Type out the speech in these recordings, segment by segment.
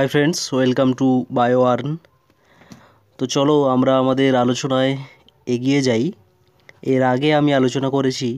high friends welcome to bio earn তো চলো আমরা আমাদের আলোচনায় এগিয়ে যাই এর আগে আমি আলোচনা করেছি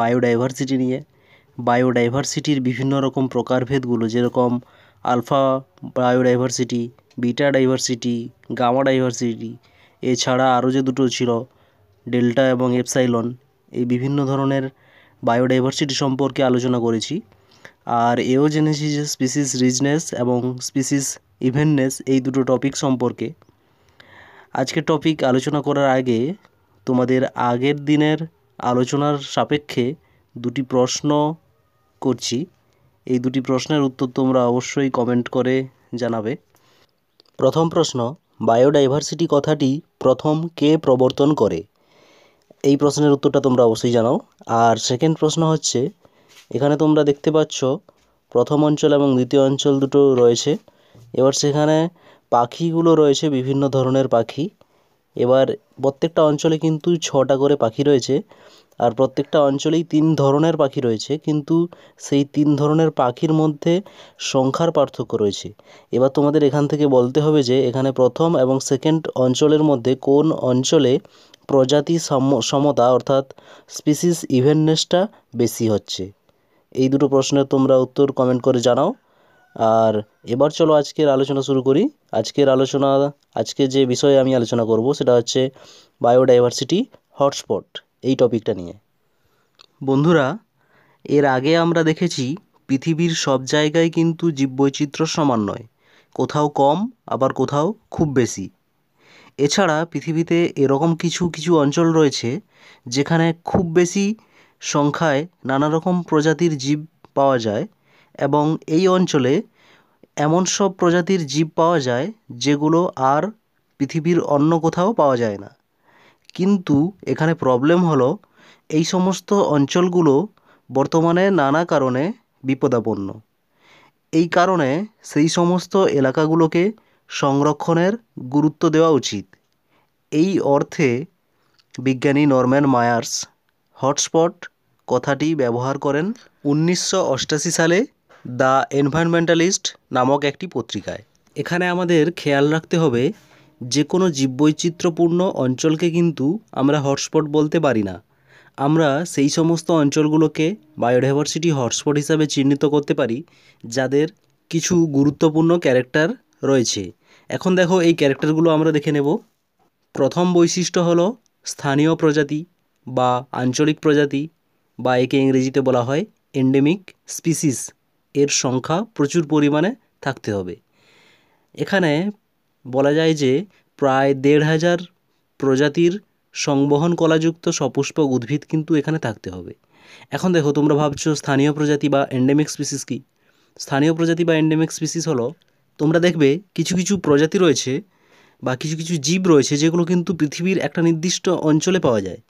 বায়োডাইভার্সিটি নিয়ে বায়োডাইভার্সিটির বিভিন্ন রকম প্রকারভেদগুলো যেরকম alpha biodiversity beta diversity gamma diversity এছাড়া আরও যে দুটো ছিল ডেল্টা এবং এপসাইলন এই বিভিন্ন ধরনের বায়োডাইভার্সিটি সম্পর্কে আলোচনা করেছি আর এও জেনেছি যে স্পিসিস রিজনেস এবং স্পিসিস ইভেন্টনেস এই দুটো টপিক সম্পর্কে আজকে টপিক আলোচনা করার আগে তোমাদের আগের দিনের আলোচনার সাপেক্ষে দুটি প্রশ্ন করছি এই দুটি প্রশ্নের উত্তর তোমরা অবশ্যই কমেন্ট করে জানাবে প্রথম প্রশ্ন বায়োডাইভার্সিটি কথাটি প্রথম কে প্রবর্তন করে এই প্রশ্নের উত্তরটা তোমরা অবশ্যই জানাও আর সেকেন্ড প্রশ্ন হচ্ছে এখানে তোমরা দেখতে পাচ্ছ প্রথম অঞ্চল এবং দ্বিতীয় অঞ্চল দুটো রয়েছে এবার সেখানে পাখিগুলো রয়েছে বিভিন্ন ধরনের পাখি এবার প্রত্যেকটা অঞ্চলে কিন্তু ছটা করে পাখি রয়েছে আর প্রত্যেকটা অঞ্চলেই তিন ধরনের পাখি রয়েছে কিন্তু সেই তিন ধরনের পাখির মধ্যে সংখ্যার পার্থক্য রয়েছে এবার তোমাদের এখান থেকে বলতে হবে যে এখানে প্রথম এবং সেকেন্ড অঞ্চলের মধ্যে কোন অঞ্চলে প্রজাতি সম সমতা অর্থাৎ স্পিসিস ইভেননেসটা বেশি হচ্ছে এই দুটো প্রশ্নের তোমরা উত্তর কমেন্ট করে জানাও আর এবার চলো আজকের আলোচনা শুরু করি আজকের আলোচনা আজকে যে বিষয়ে আমি আলোচনা করব সেটা হচ্ছে বায়োডাইভার্সিটি হটস্পট এই টপিকটা নিয়ে বন্ধুরা এর আগে আমরা দেখেছি পৃথিবীর সব জায়গায় কিন্তু জীববৈচিত্র্য সমান নয় কোথাও কম আবার কোথাও খুব বেশি এছাড়া পৃথিবীতে এরকম কিছু কিছু অঞ্চল রয়েছে যেখানে খুব বেশি সংখ্যায় নানা রকম প্রজাতির জীব পাওয়া যায় এবং এই অঞ্চলে এমন সব প্রজাতির জীব পাওয়া যায় যেগুলো আর পৃথিবীর অন্য কোথাও পাওয়া যায় না কিন্তু এখানে প্রবলেম হলো এই সমস্ত অঞ্চলগুলো বর্তমানে নানা কারণে বিপদাপন্ন এই কারণে সেই সমস্ত এলাকাগুলোকে সংরক্ষণের গুরুত্ব দেওয়া উচিত এই অর্থে বিজ্ঞানী নরম্যান মায়ার্স হটস্পট কথাটি ব্যবহার করেন উনিশশো অষ্টাশি সালে দ্য এনভায়রনমেন্টালিস্ট নামক একটি পত্রিকায় এখানে আমাদের খেয়াল রাখতে হবে যে কোনো জীববৈচিত্র্যপূর্ণ অঞ্চলকে কিন্তু আমরা হটস্পট বলতে পারি না আমরা সেই সমস্ত অঞ্চলগুলোকে বায়োডাইভার্সিটি হটস্পট হিসাবে চিহ্নিত করতে পারি যাদের কিছু গুরুত্বপূর্ণ ক্যারেক্টার রয়েছে এখন দেখো এই ক্যারেক্টারগুলো আমরা দেখে নেব প্রথম বৈশিষ্ট্য হলো স্থানীয় প্রজাতি বা আঞ্চলিক প্রজাতি বা একে ইংরেজিতে বলা হয় এন্ডেমিক স্পিসিস এর সংখ্যা প্রচুর পরিমাণে থাকতে হবে এখানে বলা যায় যে প্রায় দেড় হাজার প্রজাতির সংবহন কলাযুক্ত সপুষ্পক উদ্ভিদ কিন্তু এখানে থাকতে হবে এখন দেখো তোমরা ভাবছো স্থানীয় প্রজাতি বা এন্ডেমিক স্পিসিস কি স্থানীয় প্রজাতি বা এন্ডেমিক স্পিসিস হলো তোমরা দেখবে কিছু কিছু প্রজাতি রয়েছে বা কিছু কিছু জীব রয়েছে যেগুলো কিন্তু পৃথিবীর একটা নির্দিষ্ট অঞ্চলে পাওয়া যায়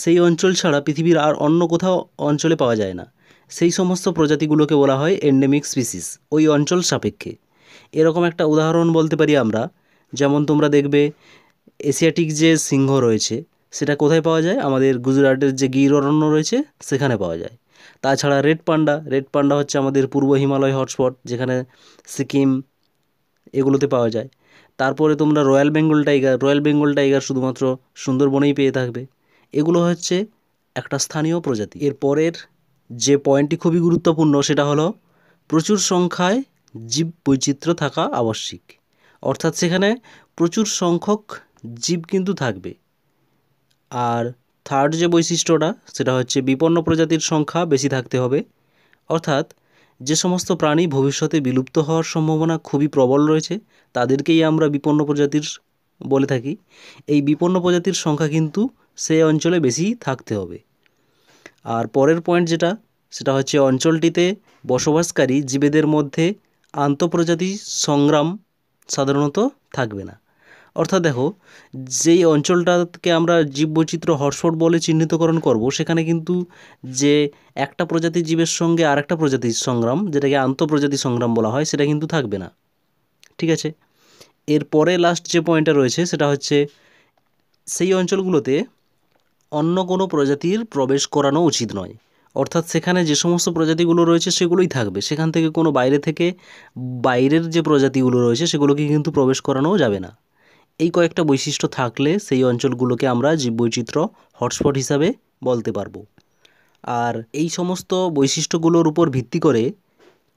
সেই অঞ্চল ছাড়া পৃথিবীর আর অন্য কোথাও অঞ্চলে পাওয়া যায় না সেই সমস্ত প্রজাতিগুলোকে বলা হয় এন্ডেমিক স্পিসিস ওই অঞ্চল সাপেক্ষে এরকম একটা উদাহরণ বলতে পারি আমরা যেমন তোমরা দেখবে এশিয়াটিক যে সিংহ রয়েছে সেটা কোথায় পাওয়া যায় আমাদের গুজরাটের যে গির অরণ্য রয়েছে সেখানে পাওয়া যায় তাছাড়া রেড পান্ডা রেড পান্ডা হচ্ছে আমাদের পূর্ব হিমালয় হটস্পট যেখানে সিকিম এগুলোতে পাওয়া যায় তারপরে তোমরা royal Bengal tiger royal Bengal tiger শুধুমাত্র সুন্দরবনেই পেয়ে থাকবে এগুলো হচ্ছে একটা স্থানীয় প্রজাতি এর পরের যে পয়েন্টটি খুবই গুরুত্বপূর্ণ সেটা হলো প্রচুর সংখ্যায় জীব বৈচিত্র্য থাকা আবশ্যিক অর্থাৎ সেখানে প্রচুর সংখ্যক জীব কিন্তু থাকবে আর থার্ড যে বৈশিষ্ট্যটা সেটা হচ্ছে বিপন্ন প্রজাতির সংখ্যা বেশি থাকতে হবে অর্থাৎ যে সমস্ত প্রাণী ভবিষ্যতে বিলুপ্ত হওয়ার সম্ভাবনা খুবই প্রবল রয়েছে তাদেরকেই আমরা বিপন্ন প্রজাতির বলে থাকি এই বিপন্ন প্রজাতির সংখ্যা কিন্তু সেই অঞ্চলে বেশি থাকতে হবে আর পরের পয়েন্ট যেটা সেটা হচ্ছে অঞ্চলটিতে বসবাসকারী জীবেদের মধ্যে আন্তঃপ্রজাতি সংগ্রাম সাধারণত থাকবে না অর্থাৎ দেখো যেই অঞ্চলটাকে আমরা জীববৈচিত্র্য হটস্পট বলে চিহ্নিতকরণ করব সেখানে কিন্তু যে একটা প্রজাতি জীবের সঙ্গে আর একটা প্রজাতির সংগ্রাম যেটাকে আন্তঃপ্রজাতি সংগ্রাম বলা হয় সেটা কিন্তু থাকবে না ঠিক আছে এরপরে লাস্ট যে পয়েন্টটা রয়েছে সেটা হচ্ছে সেই অঞ্চলগুলোতে অন্য কোনো প্রজাতির প্রবেশ করানো উচিত নয় অর্থাৎ সেখানে যে সমস্ত প্রজাতিগুলো রয়েছে সেগুলোই থাকবে সেখান থেকে কোনো বাইরে থেকে বাইরের যে প্রজাতিগুলো রয়েছে সেগুলোকে কিন্তু প্রবেশ করানোও যাবে না এই কয়েকটা বৈশিষ্ট্য থাকলে সেই অঞ্চলগুলোকে আমরা জীববৈচিত্র্য হটস্পট হিসাবে বলতে পারবো আর এই সমস্ত বৈশিষ্ট্যগুলোর উপর ভিত্তি করে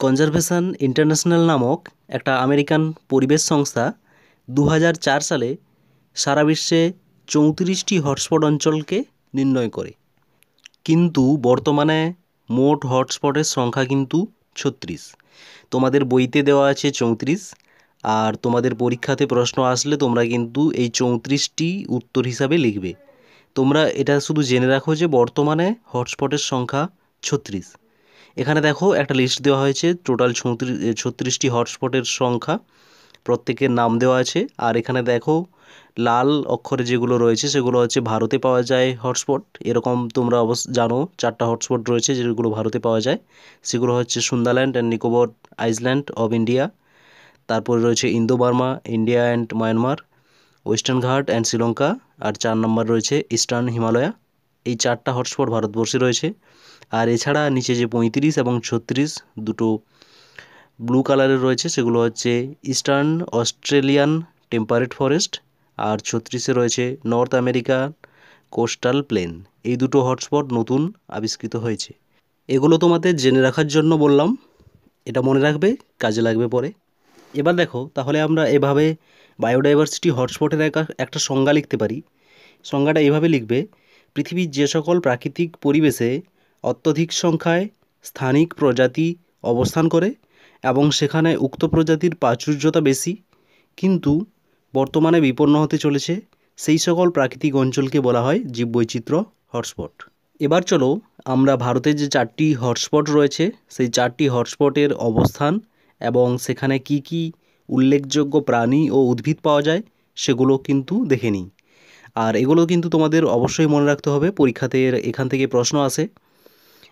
কনজারভেশন ইন্টারন্যাশনাল নামক একটা আমেরিকান পরিবেশ সংস্থা দু সালে সারা বিশ্বে চৌত্রিশটি হটস্পট অঞ্চলকে নির্ণয় করে কিন্তু বর্তমানে মোট হটস্পটের সংখ্যা কিন্তু ছত্রিশ তোমাদের বইতে দেওয়া আছে চৌত্রিশ আর তোমাদের পরীক্ষাতে প্রশ্ন আসলে তোমরা কিন্তু এই চৌত্রিশটি উত্তর হিসাবে লিখবে তোমরা এটা শুধু জেনে রাখো যে বর্তমানে হটস্পটের সংখ্যা ছত্রিশ এখানে দেখো একটা লিস্ট দেওয়া হয়েছে টোটাল ছত্রিশটি হটস্পটের সংখ্যা প্রত্যেকের নাম দেওয়া আছে আর এখানে দেখো লাল অক্ষরে যেগুলো রয়েছে সেগুলো হচ্ছে ভারতে পাওয়া যায় হটস্পট এরকম তোমরা অবশ্য জানো চারটা হটস্পট রয়েছে যেগুলো ভারতে পাওয়া যায় সেগুলো হচ্ছে Sundaland and Nicobar island of India তারপর রয়েছে Indo Burma India and Myanmar western Ghat and Sri Lanka আর চার নম্বর রয়েছে ইস্টার্ন হিমালয়া এই চারটা হটস্পট ভারতবর্ষে রয়েছে আর এছাড়া নিচে যে পঁয়ত্রিশ এবং ছত্রিশ দুটো ব্লু কালারের রয়েছে সেগুলো হচ্ছে ইস্টার্ন অস্ট্রেলিয়ান টেম্পারেট ফরেস্ট আর ছত্রিশে রয়েছে নর্থ আমেরিকা কোস্টাল প্লেন এই দুটো হটস্পট নতুন আবিষ্কৃত হয়েছে এগুলো তোমাদের জেনে রাখার জন্য বললাম এটা মনে রাখবে কাজে লাগবে পরে এবার দেখো তাহলে আমরা এভাবে বায়োডাইভার্সিটি হটস্পটের একটা সংজ্ঞা লিখতে পারি সংজ্ঞাটা এভাবে লিখবে পৃথিবীর যে সকল প্রাকৃতিক পরিবেশে অত্যধিক সংখ্যায় স্থানিক প্রজাতি অবস্থান করে এবং সেখানে উক্ত প্রজাতির প্রাচুর্যতা বেশি কিন্তু বর্তমানে বিপন্ন হতে চলেছে সেই সকল প্রাকৃতিক অঞ্চলকে বলা হয় জীববৈচিত্র্য হটস্পট এবার চলো আমরা ভারতের যে চারটি হটস্পট রয়েছে সেই চারটি হটস্পটের অবস্থান এবং সেখানে কি কি উল্লেখযোগ্য প্রাণী ও উদ্ভিদ পাওয়া যায় সেগুলো কিন্তু দেখে নিই আর এগুলো কিন্তু তোমাদের অবশ্যই মনে রাখতে হবে পরীক্ষাতে এখান থেকে প্রশ্ন আসে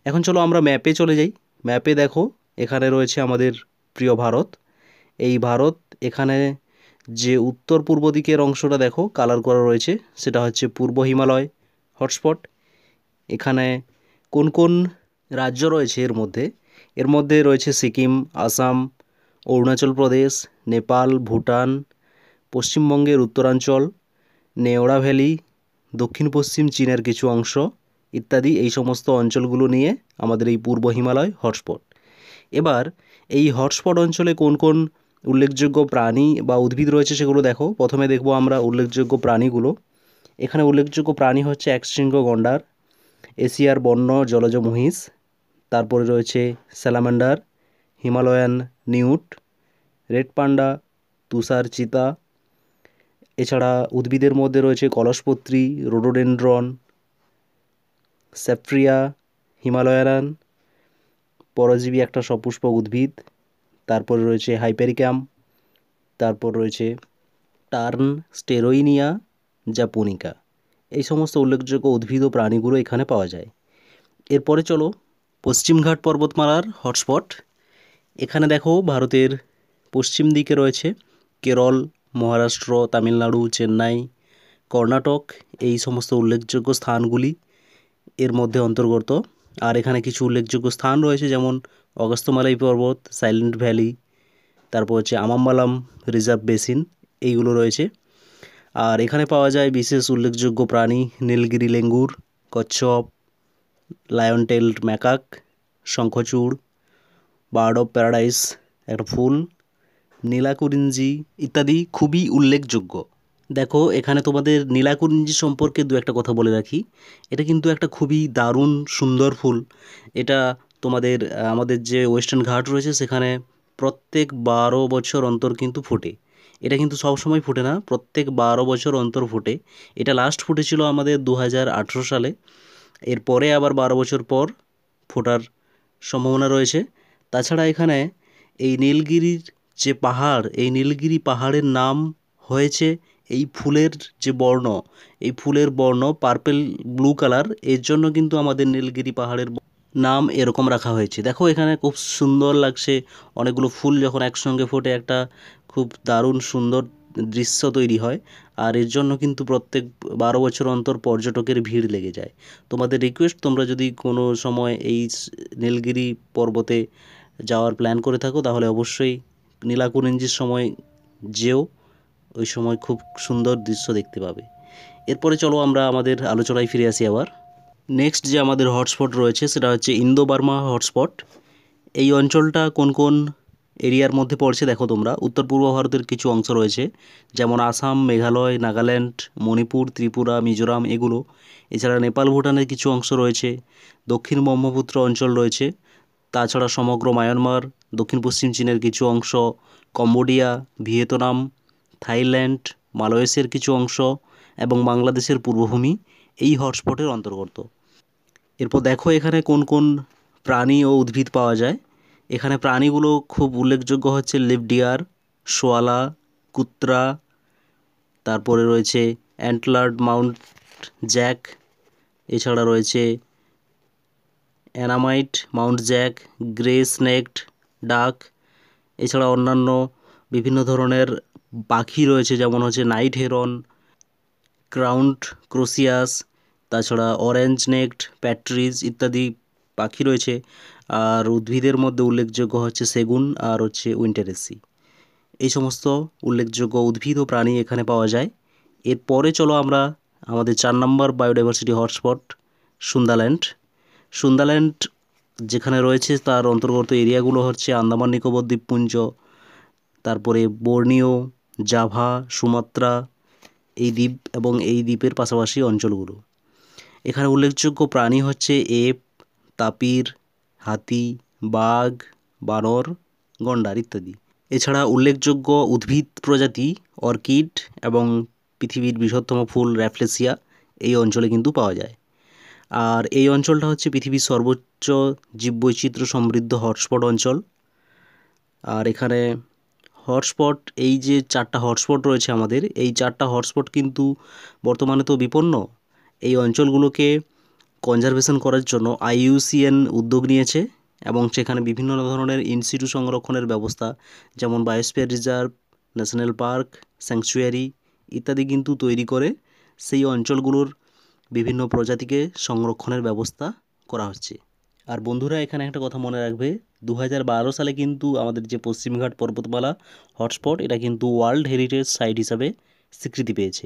এখন চলো আমরা ম্যাপে চলে যাই ম্যাপে দেখো এখানে রয়েছে আমাদের প্রিয় ভারত এই ভারত এখানে যে উত্তর পূর্ব দিকের অংশটা দেখো কালার করা রয়েছে সেটা হচ্ছে পূর্ব হিমালয় হটস্পট এখানে কোন কোন রাজ্য রয়েছে এর মধ্যে এর মধ্যে রয়েছে সিকিম আসাম অরুণাচল প্রদেশ নেপাল ভুটান পশ্চিমবঙ্গের উত্তরাঞ্চল নেওড়া ভ্যালি দক্ষিণ পশ্চিম চীনের কিছু অংশ ইত্যাদি এই সমস্ত অঞ্চলগুলো নিয়ে আমাদের এই পূর্ব হিমালয় হটস্পট এবার এই হটস্পট অঞ্চলে কোন কোন উল্লেখযোগ্য প্রাণী বা উদ্ভিদ রয়েছে সেগুলো দেখো প্রথমে দেখব আমরা উল্লেখযোগ্য প্রাণীগুলো এখানে উল্লেখযোগ্য প্রাণী হচ্ছে একশৃঙ্গ গন্ডার এশিয়ার বন্য জলজ মহিষ তারপরে রয়েছে salamander Himalayan newt red panda তুষার চিতা এছাড়া উদ্ভিদের মধ্যে রয়েছে কলসপত্রী রোডোডেন্ড্রন স্যাফ্রিয়া হিমালয়ান পরজীবী একটা সপুষ্পক উদ্ভিদ তারপর রয়েছে হাইপেরিক্যাম তারপর রয়েছে টার্ন স্টেরোইনিয়া জাপোনিকা এই সমস্ত উল্লেখযোগ্য উদ্ভিদ ও প্রাণীগুলো এখানে পাওয়া যায় এরপরে চলো পশ্চিমঘাট পর্বতমালার হটস্পট এখানে দেখো ভারতের পশ্চিম দিকে রয়েছে কেরল মহারাষ্ট্র তামিলনাড়ু চেন্নাই কর্ণাটক এই সমস্ত উল্লেখযোগ্য স্থানগুলি এর মধ্যে অন্তর্গত আর এখানে কিছু উল্লেখযোগ্য স্থান রয়েছে যেমন অগস্তমালাই পর্বত সাইলেন্ট ভ্যালি তারপর হচ্ছে আমাম্বালাম রিজার্ভ বেসিন এইগুলো রয়েছে আর এখানে পাওয়া যায় বিশেষ উল্লেখযোগ্য প্রাণী নীলগিরি লেঙ্গুর কচ্ছপ লায়নটেলড ম্যাকাক শঙ্খচূড় বার্ড অফ প্যারাডাইস একটা ফুল নীলাকুরিঞ্জি ইত্যাদি খুবই উল্লেখযোগ্য দেখো এখানে তোমাদের নীলাকুঞ্জি সম্পর্কে দু একটা কথা বলে রাখি এটা কিন্তু একটা খুবই দারুণ সুন্দর ফুল এটা তোমাদের আমাদের যে ওয়েস্টার্ন ঘাট রয়েছে সেখানে প্রত্যেক বারো বছর অন্তর কিন্তু ফোটে এটা কিন্তু সবসময় ফোটে না প্রত্যেক বারো বছর অন্তর ফোটে এটা লাস্ট ফুটেছিল আমাদের দু সালে এরপরে আবার বারো বছর পর ফোটার সম্ভাবনা রয়েছে তাছাড়া এখানে এই নীলগিরির যে পাহাড় এই নীলগিরি পাহাড়ের নাম হয়েছে এই ফুলের যে বর্ণ এই ফুলের বর্ণ পার্পেল ব্লু কালার এর জন্য কিন্তু আমাদের নীলগিরি পাহাড়ের নাম এরকম রাখা হয়েছে দেখো এখানে খুব সুন্দর লাগছে অনেকগুলো ফুল যখন একসঙ্গে ফোটে একটা খুব দারুণ সুন্দর দৃশ্য তৈরি হয় আর এর জন্য কিন্তু প্রত্যেক বারো বছর অন্তর পর্যটকের ভিড় লেগে যায় তোমাদের রিকোয়েস্ট তোমরা যদি কোনো সময় এই নীলগিরি পর্বতে যাওয়ার প্ল্যান করে থাকো তাহলে অবশ্যই নীলাকুরঞ্জির সময় যেও ওই সময় খুব সুন্দর দৃশ্য দেখতে পাবে এরপরে চলো আমরা আমাদের আলোচনায় ফিরে আসি আবার নেক্সট যে আমাদের হটস্পট রয়েছে সেটা হচ্ছে ইন্দো বার্মা হটস্পট এই অঞ্চলটা কোন কোন এরিয়ার মধ্যে পড়ছে দেখো তোমরা উত্তর পূর্ব ভারতের কিছু অংশ রয়েছে যেমন আসাম মেঘালয় নাগাল্যান্ড মণিপুর ত্রিপুরা মিজোরাম এগুলো এছাড়া নেপাল ভুটানের কিছু অংশ রয়েছে দক্ষিণ ব্রহ্মপুত্র অঞ্চল রয়েছে তাছাড়া সমগ্র মায়ানমার দক্ষিণ পশ্চিম চীনের কিছু অংশ কম্বোডিয়া ভিয়েতনাম থাইল্যান্ড মালয়েশিয়ার কিছু অংশ এবং বাংলাদেশের পূর্বভূমি এই হটস্পটের অন্তর্গত এরপর দেখো এখানে কোন কোন প্রাণী ও উদ্ভিদ পাওয়া যায় এখানে প্রাণীগুলো খুব উল্লেখযোগ্য হচ্ছে লিপডিয়ার সোয়ালা কুত্রা তারপরে রয়েছে অ্যান্টলার্ড মাউন্ট জ্যাক এছাড়া রয়েছে Annamite muntjac grey shanked douc এছাড়া অন্যান্য বিভিন্ন ধরনের পাখি রয়েছে যেমন হচ্ছে নাইট হেরন ক্রাউন্ট ক্রোসিয়াস তাছাড়া অরেঞ্জ নেকড প্যাট্রিজ ইত্যাদি পাখি রয়েছে আর উদ্ভিদের মধ্যে উল্লেখযোগ্য হচ্ছে সেগুন আর হচ্ছে উইন্টারেসি এই সমস্ত উল্লেখযোগ্য উদ্ভিদ ও প্রাণী এখানে পাওয়া যায় এরপরে চলো আমরা আমাদের চার নম্বর বায়োডাইভার্সিটি হটস্পট সুন্দাল্যান্ড সুন্দাল্যান্ড যেখানে রয়েছে তার অন্তর্গত এরিয়াগুলো হচ্ছে আন্দামান নিকোবর দ্বীপপুঞ্জ তারপরে বর্নিও জাভা সুমাত্রা এই দ্বীপ এবং এই দ্বীপের পাশাপাশি অঞ্চলগুলো এখানে উল্লেখযোগ্য প্রাণী হচ্ছে এপ তাপির হাতি বাঘ বানর গন্ডার ইত্যাদি এছাড়া উল্লেখযোগ্য উদ্ভিদ প্রজাতি অর্কিড এবং পৃথিবীর বৃহত্তম ফুল র্যাফলেসিয়া এই অঞ্চলে কিন্তু পাওয়া যায় আর এই অঞ্চলটা হচ্ছে পৃথিবীর সর্বোচ্চ জীববৈচিত্র্য সমৃদ্ধ হটস্পট অঞ্চল আর এখানে হটস্পট এই যে চারটা হটস্পট রয়েছে আমাদের এই চারটা হটস্পট কিন্তু বর্তমানে তো বিপন্ন এই অঞ্চলগুলোকে কনজারভেশন করার জন্য আইইউসিএন উদ্যোগ নিয়েছে এবং সেখানে বিভিন্ন ধরনের ইনস্টিটিউ সংরক্ষণের ব্যবস্থা যেমন biosphere reserve national park sanctuary ইত্যাদি কিন্তু তৈরি করে সেই অঞ্চলগুলোর বিভিন্ন প্রজাতিকে সংরক্ষণের ব্যবস্থা করা হচ্ছে আর বন্ধুরা এখানে একটা কথা মনে রাখবে দু সালে কিন্তু আমাদের যে পশ্চিমঘাট পর্বতমালা হটস্পট এটা কিন্তু ওয়ার্ল্ড হেরিটেজ সাইট হিসাবে স্বীকৃতি পেয়েছে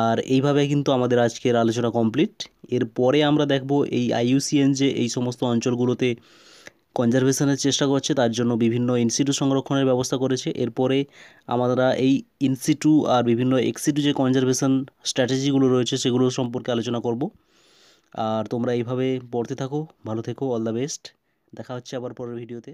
আর এইভাবে কিন্তু আমাদের আজকের আলোচনা কমপ্লিট এরপরে আমরা দেখব এই আইইউসিএন যে এই সমস্ত অঞ্চলগুলোতে কনজারভেশনের চেষ্টা করছে তার জন্য বিভিন্ন ইনস্টিটিউ সংরক্ষণের ব্যবস্থা করেছে এরপরে আমরা এই ইনস্টিটিউ আর বিভিন্ন এক্সিটিউ যে কনজারভেশন স্ট্র্যাটেজিগুলো রয়েছে সেগুলো সম্পর্কে আলোচনা করব আর তোমরা এইভাবে পড়তে থাকো ভালো থেকো অল দ্য বেস্ট দেখা হচ্ছে আবার পরের ভিডিওতে